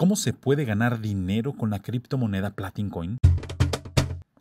¿Cómo se puede ganar dinero con la criptomoneda Platincoin?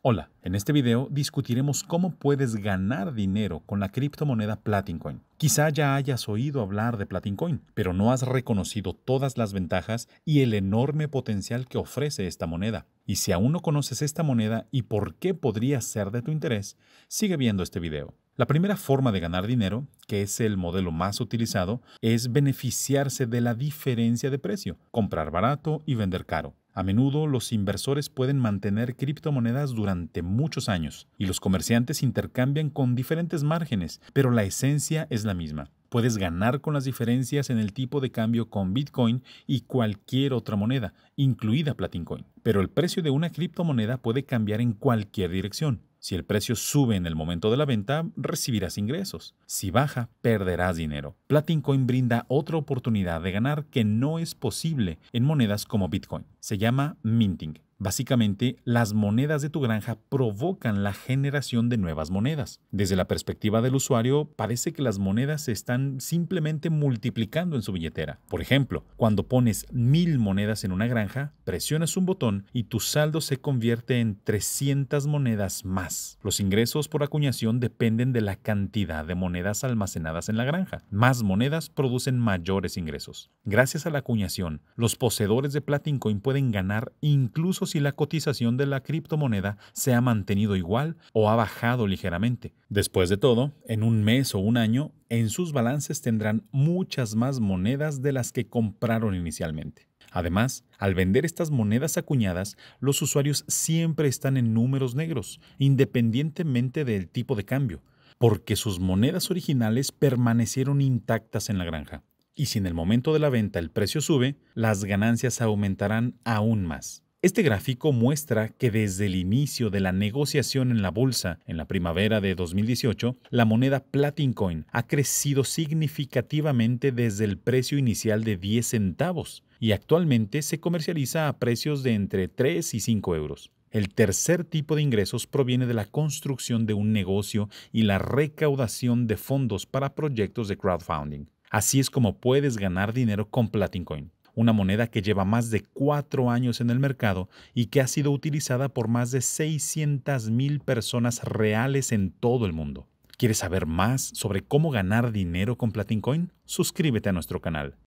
Hola, en este video discutiremos cómo puedes ganar dinero con la criptomoneda Platincoin. Quizá ya hayas oído hablar de Platincoin, pero no has reconocido todas las ventajas y el enorme potencial que ofrece esta moneda. Y si aún no conoces esta moneda y por qué podría ser de tu interés, sigue viendo este video. La primera forma de ganar dinero, que es el modelo más utilizado, es beneficiarse de la diferencia de precio, comprar barato y vender caro. A menudo los inversores pueden mantener criptomonedas durante muchos años y los comerciantes intercambian con diferentes márgenes, pero la esencia es la misma. Puedes ganar con las diferencias en el tipo de cambio con Bitcoin y cualquier otra moneda, incluida Platincoin. Pero el precio de una criptomoneda puede cambiar en cualquier dirección. Si el precio sube en el momento de la venta, recibirás ingresos. Si baja, perderás dinero. Platincoin brinda otra oportunidad de ganar que no es posible en monedas como Bitcoin. Se llama minting. Básicamente, las monedas de tu granja provocan la generación de nuevas monedas. Desde la perspectiva del usuario, parece que las monedas se están simplemente multiplicando en su billetera. Por ejemplo, cuando pones mil monedas en una granja, presionas un botón y tu saldo se convierte en 300 monedas más. Los ingresos por acuñación dependen de la cantidad de monedas almacenadas en la granja. Más monedas producen mayores ingresos. Gracias a la acuñación, los poseedores de Platincoin pueden ganar incluso si la cotización de la criptomoneda se ha mantenido igual o ha bajado ligeramente. Después de todo, en un mes o un año, en sus balances tendrán muchas más monedas de las que compraron inicialmente. Además, al vender estas monedas acuñadas, los usuarios siempre están en números negros, independientemente del tipo de cambio, porque sus monedas originales permanecieron intactas en la granja. Y si en el momento de la venta el precio sube, las ganancias aumentarán aún más. Este gráfico muestra que desde el inicio de la negociación en la bolsa en la primavera de 2018, la moneda Platincoin ha crecido significativamente desde el precio inicial de 10 centavos y actualmente se comercializa a precios de entre 3 y 5 euros. El tercer tipo de ingresos proviene de la construcción de un negocio y la recaudación de fondos para proyectos de crowdfunding. Así es como puedes ganar dinero con Platincoin una moneda que lleva más de cuatro años en el mercado y que ha sido utilizada por más de 600,000 personas reales en todo el mundo. ¿Quieres saber más sobre cómo ganar dinero con Platincoin? Suscríbete a nuestro canal.